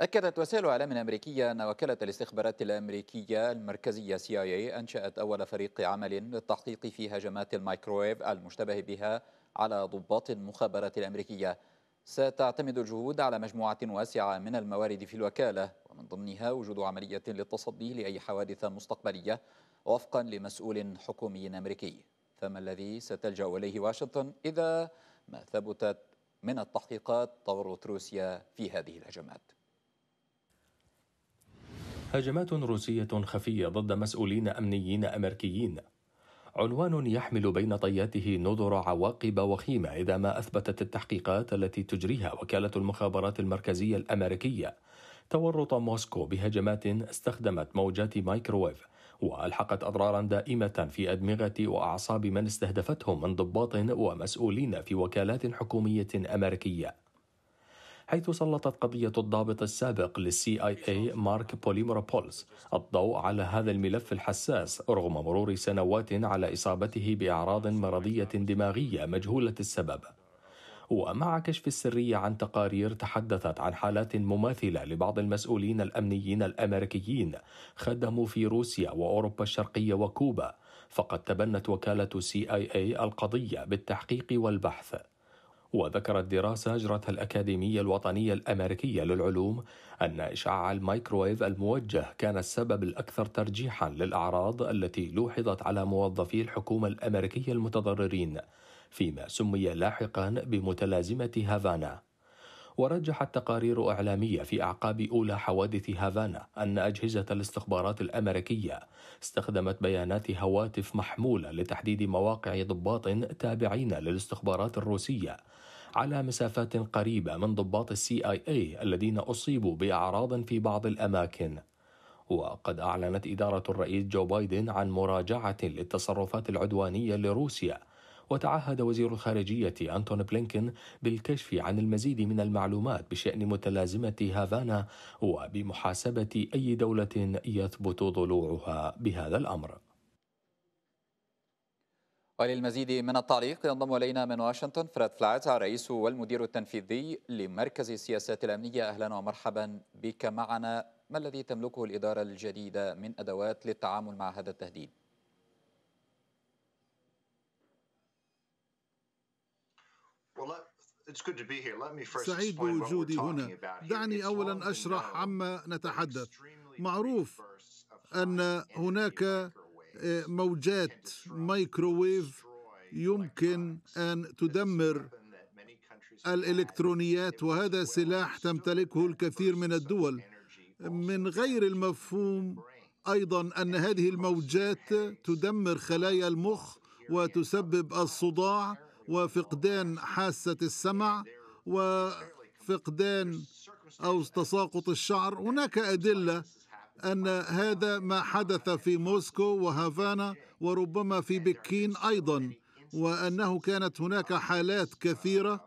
أكدت وسائل إعلام أمريكية أن وكالة الاستخبارات الأمريكية المركزية سي آي إي أنشأت أول فريق عمل للتحقيق في هجمات الميكرويف المشتبه بها على ضباط المخابرات الأمريكية ستعتمد الجهود على مجموعة واسعة من الموارد في الوكالة ومن ضمنها وجود عملية للتصدي لأي حوادث مستقبلية وفقا لمسؤول حكومي أمريكي فما الذي ستلجأ إليه واشنطن إذا ما ثبتت من التحقيقات تورط روسيا في هذه الهجمات هجمات روسية خفية ضد مسؤولين أمنيين أمريكيين عنوان يحمل بين طياته نذر عواقب وخيمة إذا ما أثبتت التحقيقات التي تجريها وكالة المخابرات المركزية الأمريكية تورط موسكو بهجمات استخدمت موجات مايكروويف وألحقت أضرارا دائمة في أدمغة وأعصاب من استهدفتهم من ضباط ومسؤولين في وكالات حكومية أمريكية حيث سلطت قضية الضابط السابق للسي آي اي مارك بوليموروبولس الضوء على هذا الملف الحساس رغم مرور سنوات على إصابته بأعراض مرضية دماغية مجهولة السبب ومع كشف السرية عن تقارير تحدثت عن حالات مماثلة لبعض المسؤولين الأمنيين الأمريكيين خدموا في روسيا وأوروبا الشرقية وكوبا فقد تبنت وكالة سي آي إيه القضية بالتحقيق والبحث وذكرت دراسة أجرتها الأكاديمية الوطنية الأمريكية للعلوم أن إشعاع الميكرويف الموجه كان السبب الأكثر ترجيحا للأعراض التي لوحظت على موظفي الحكومة الأمريكية المتضررين فيما سمي لاحقا بمتلازمة هافانا ورجحت تقارير إعلامية في أعقاب أولى حوادث هافانا أن أجهزة الاستخبارات الأمريكية استخدمت بيانات هواتف محمولة لتحديد مواقع ضباط تابعين للاستخبارات الروسية على مسافات قريبة من ضباط السي آي اي الذين أصيبوا بأعراض في بعض الأماكن وقد أعلنت إدارة الرئيس جو بايدن عن مراجعة للتصرفات العدوانية لروسيا وتعهد وزير الخارجية أنتون بلينكن بالكشف عن المزيد من المعلومات بشأن متلازمة هافانا وبمحاسبة أي دولة يثبت ضلوعها بهذا الأمر وللمزيد من التعليق ينضم الينا من واشنطن فريد فلايت الرئيس والمدير التنفيذي لمركز السياسات الامنيه اهلا ومرحبا بك معنا ما الذي تملكه الاداره الجديده من ادوات للتعامل مع هذا التهديد؟ سعيد بوجودي هنا دعني اولا اشرح عما نتحدث معروف ان هناك موجات مايكروويف يمكن ان تدمر الالكترونيات وهذا سلاح تمتلكه الكثير من الدول من غير المفهوم ايضا ان هذه الموجات تدمر خلايا المخ وتسبب الصداع وفقدان حاسه السمع وفقدان او تساقط الشعر هناك ادله أن هذا ما حدث في موسكو وهافانا وربما في بكين أيضا وأنه كانت هناك حالات كثيرة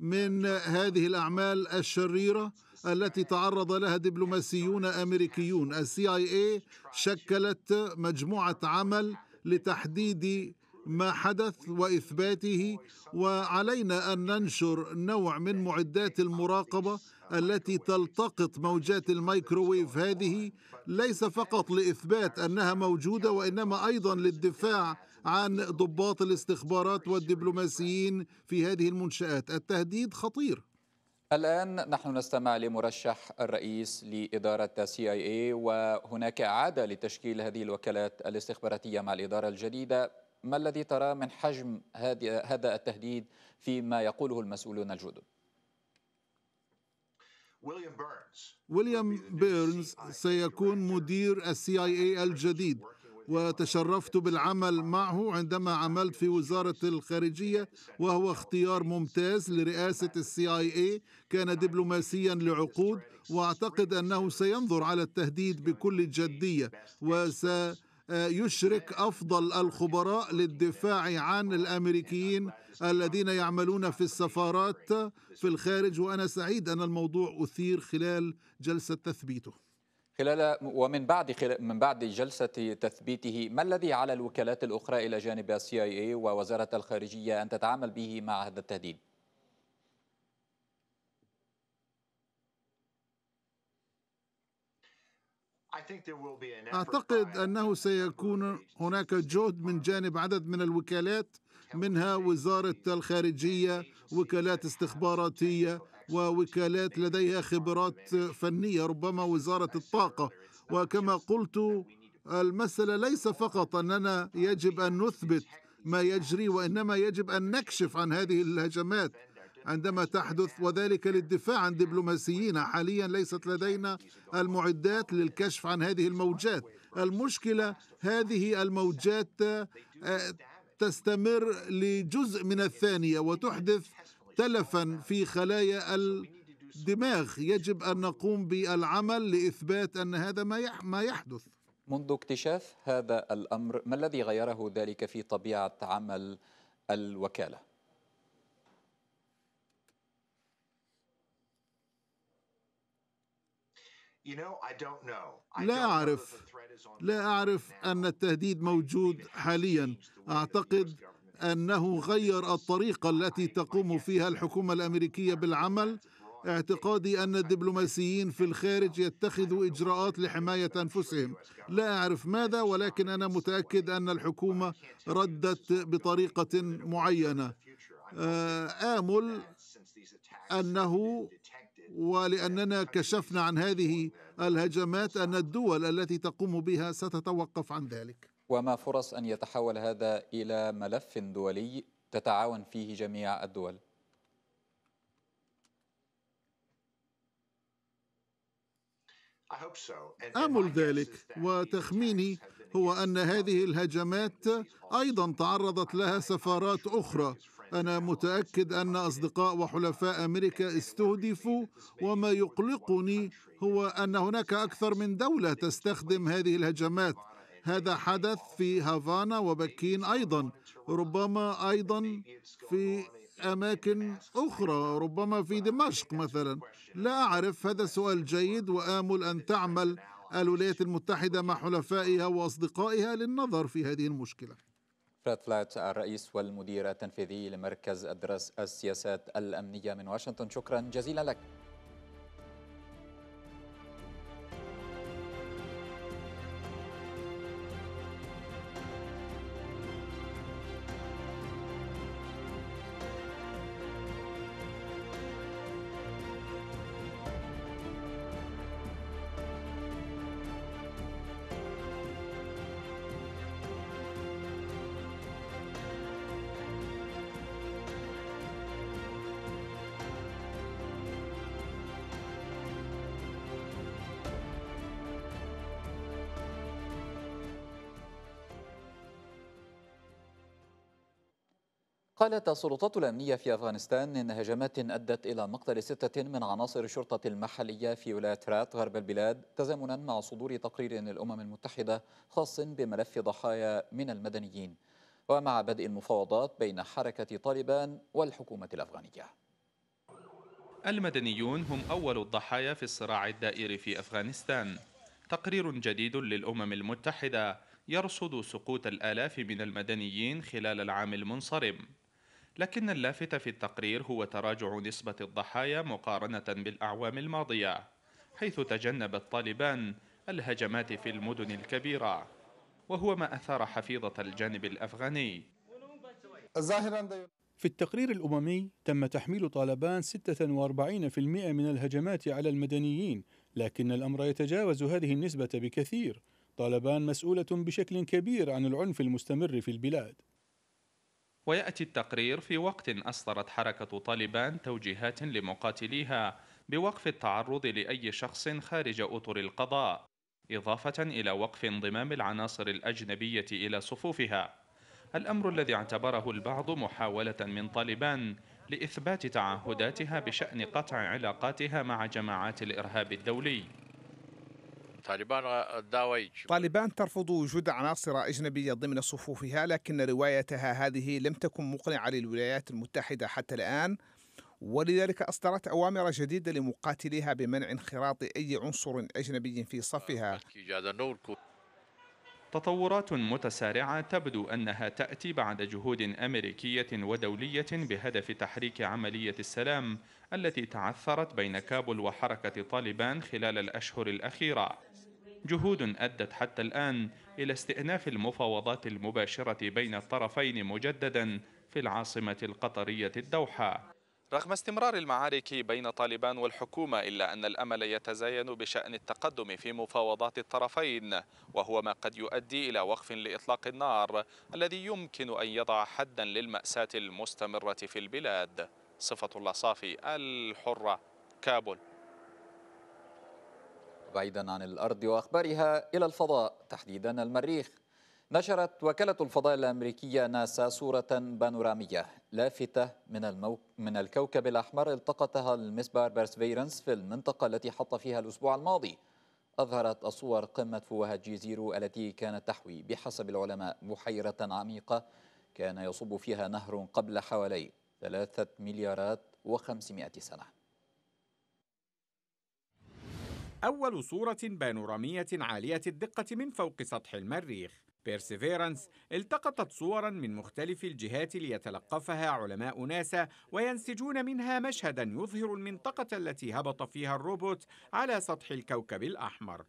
من هذه الأعمال الشريرة التي تعرض لها دبلوماسيون أمريكيون السي آي اي شكلت مجموعة عمل لتحديد ما حدث واثباته وعلينا ان ننشر نوع من معدات المراقبه التي تلتقط موجات الميكروويف هذه ليس فقط لاثبات انها موجوده وانما ايضا للدفاع عن ضباط الاستخبارات والدبلوماسيين في هذه المنشات التهديد خطير الآن نحن نستمع لمرشح الرئيس لإدارة اي وهناك اعاده لتشكيل هذه الوكالات الاستخباراتية مع الإدارة الجديدة ما الذي ترى من حجم هذا التهديد فيما يقوله المسؤولون الجدد ويليام بيرنز سيكون مدير السي اي اي الجديد وتشرفت بالعمل معه عندما عملت في وزارة الخارجية وهو اختيار ممتاز لرئاسة السي اي اي كان دبلوماسيا لعقود واعتقد انه سينظر على التهديد بكل جدية وس يشرك افضل الخبراء للدفاع عن الامريكيين الذين يعملون في السفارات في الخارج وانا سعيد ان الموضوع اثير خلال جلسه تثبيته خلال ومن بعد خلال من بعد جلسه تثبيته ما الذي على الوكالات الاخرى الى جانب السي اي إيه ووزاره الخارجيه ان تتعامل به مع هذا التهديد؟ أعتقد أنه سيكون هناك جهد من جانب عدد من الوكالات منها وزارة الخارجية وكالات uh, استخباراتية ووكالات لديها خبرات فنية ربما وزارة الطاقة وكما قلت المسألة ليس فقط أننا يجب أن نثبت ما يجري وإنما يجب أن نكشف عن هذه الهجمات عندما تحدث وذلك للدفاع عن دبلوماسيين حاليا ليست لدينا المعدات للكشف عن هذه الموجات المشكلة هذه الموجات آه، تستمر لجزء من الثانية وتحدث تلفا في خلايا الدماغ يجب أن نقوم بالعمل لإثبات أن هذا ما يحدث منذ اكتشاف هذا الأمر ما الذي غيره ذلك في طبيعة عمل الوكالة؟ لا أعرف لا أعرف أن التهديد موجود حاليا أعتقد أنه غير الطريقة التي تقوم فيها الحكومة الأمريكية بالعمل اعتقادي أن الدبلوماسيين في الخارج يتخذوا إجراءات لحماية أنفسهم لا أعرف ماذا ولكن أنا متأكد أن الحكومة ردت بطريقة معينة آمل أنه ولاننا كشفنا عن هذه الهجمات ان الدول التي تقوم بها ستتوقف عن ذلك وما فرص ان يتحول هذا الى ملف دولي تتعاون فيه جميع الدول امل ذلك وتخميني هو ان هذه الهجمات ايضا تعرضت لها سفارات اخرى أنا متأكد أن أصدقاء وحلفاء أمريكا استهدفوا وما يقلقني هو أن هناك أكثر من دولة تستخدم هذه الهجمات هذا حدث في هافانا وبكين أيضا ربما أيضا في أماكن أخرى ربما في دمشق مثلا لا أعرف هذا سؤال جيد وآمل أن تعمل الولايات المتحدة مع حلفائها وأصدقائها للنظر في هذه المشكلة فراد فلات الرئيس والمدير التنفيذي لمركز الدراس السياسات الأمنية من واشنطن شكرا جزيلا لك قالت السلطات الأمنية في أفغانستان إن هجمات أدت إلى مقتل ستة من عناصر الشرطة المحلية في ولاية رات غرب البلاد تزامنا مع صدور تقرير للأمم المتحدة خاص بملف ضحايا من المدنيين ومع بدء المفاوضات بين حركة طالبان والحكومة الأفغانية المدنيون هم أول الضحايا في الصراع الدائر في أفغانستان تقرير جديد للأمم المتحدة يرصد سقوط الآلاف من المدنيين خلال العام المنصرم لكن اللافت في التقرير هو تراجع نسبة الضحايا مقارنة بالأعوام الماضية حيث تجنبت طالبان الهجمات في المدن الكبيرة وهو ما أثار حفيظة الجانب الأفغاني في التقرير الأممي تم تحميل طالبان 46% من الهجمات على المدنيين لكن الأمر يتجاوز هذه النسبة بكثير طالبان مسؤولة بشكل كبير عن العنف المستمر في البلاد ويأتي التقرير في وقت أصدرت حركة طالبان توجيهات لمقاتليها بوقف التعرض لأي شخص خارج أطر القضاء، إضافة إلى وقف انضمام العناصر الأجنبية إلى صفوفها. الأمر الذي اعتبره البعض محاولة من طالبان لإثبات تعهداتها بشأن قطع علاقاتها مع جماعات الإرهاب الدولي. طالبان داويج طالبان ترفض وجود عناصر أجنبية ضمن صفوفها لكن روايتها هذه لم تكن مقنعة للولايات المتحدة حتى الآن ولذلك أصدرت أوامر جديدة لمقاتليها بمنع انخراط أي عنصر أجنبي في صفها آه، تطورات متسارعة تبدو أنها تأتي بعد جهود أمريكية ودولية بهدف تحريك عملية السلام التي تعثرت بين كابول وحركة طالبان خلال الأشهر الأخيرة جهود أدت حتى الآن إلى استئناف المفاوضات المباشرة بين الطرفين مجددا في العاصمة القطرية الدوحة رغم استمرار المعارك بين طالبان والحكومة إلا أن الأمل يتزاين بشأن التقدم في مفاوضات الطرفين وهو ما قد يؤدي إلى وقف لإطلاق النار الذي يمكن أن يضع حدا للمأساة المستمرة في البلاد صفة الله صافي الحرة كابل بعيدا عن الأرض وأخبارها إلى الفضاء تحديدا المريخ نشرت وكالة الفضاء الأمريكية ناسا صورة بانورامية لافتة من, المو... من الكوكب الأحمر التقطها المسبار بيرسفيرنس في المنطقة التي حط فيها الأسبوع الماضي أظهرت الصور قمة فوهة جيزيرو التي كانت تحوي بحسب العلماء بحيرة عميقة كان يصب فيها نهر قبل حوالي ثلاثة مليارات وخمسمائة سنة أول صورة بانورامية عالية الدقة من فوق سطح المريخ بيرسيفيرانس التقطت صورا من مختلف الجهات ليتلقفها علماء ناسا وينسجون منها مشهدا يظهر المنطقة التي هبط فيها الروبوت على سطح الكوكب الأحمر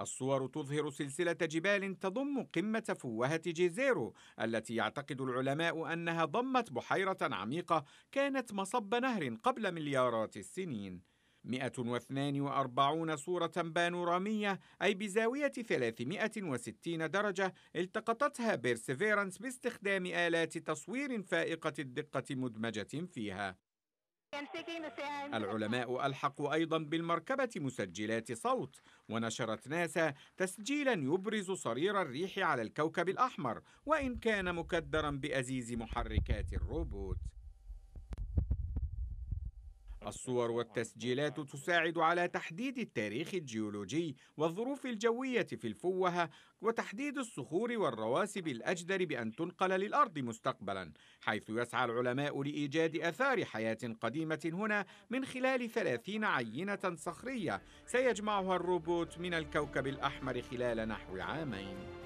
الصور تظهر سلسلة جبال تضم قمة فوهة جيزيرو التي يعتقد العلماء أنها ضمت بحيرة عميقة كانت مصب نهر قبل مليارات السنين 142 صورة بانورامية أي بزاوية 360 درجة التقطتها بيرسيفيرانس باستخدام آلات تصوير فائقة الدقة مدمجة فيها العلماء ألحقوا أيضا بالمركبة مسجلات صوت ونشرت ناسا تسجيلا يبرز صرير الريح على الكوكب الأحمر وإن كان مكدرا بأزيز محركات الروبوت الصور والتسجيلات تساعد على تحديد التاريخ الجيولوجي والظروف الجوية في الفوهة وتحديد الصخور والرواسب الأجدر بأن تنقل للأرض مستقبلا حيث يسعى العلماء لإيجاد أثار حياة قديمة هنا من خلال ثلاثين عينة صخرية سيجمعها الروبوت من الكوكب الأحمر خلال نحو عامين